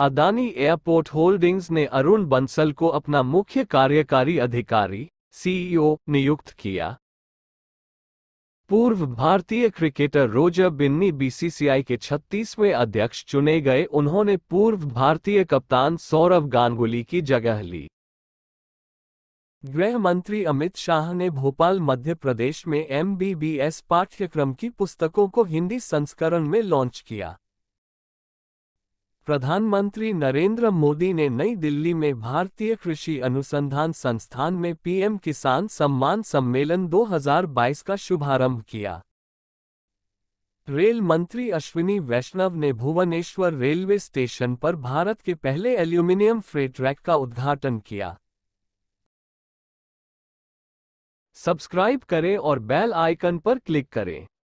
Adani airport holdings ने अरुण बंसल को अपना मुख्य कार्यकारी अधिकारी सीईओ e नियुक्त किया पूर्व भारतीय क्रिकेटर रोजर बिन्नी बीसीसीआई के 36वें अध्यक्ष चुने गए उन्होंने पूर्व भारतीय कप्तान सौरव गांगुली की जगह ली गृह मंत्री अमित शाह ने भोपाल मध्य प्रदेश में एमबीबीएस पाठ्यक्रम की पुस्तकों को हिंदी संस्करण में लॉन्च किया प्रधानमंत्री नरेंद्र मोदी ने नई दिल्ली में भारतीय कृषि अनुसंधान संस्थान में पीएम किसान सम्मान सम्मेलन 2022 का शुभारंभ किया रेल मंत्री अश्विनी वैष्णव ने भुवनेश्वर रेलवे स्टेशन पर भारत के पहले एल्यूमिनियम फ्रेट रैक का उद्घाटन किया सब्सक्राइब करें और बेल आइकन पर क्लिक करें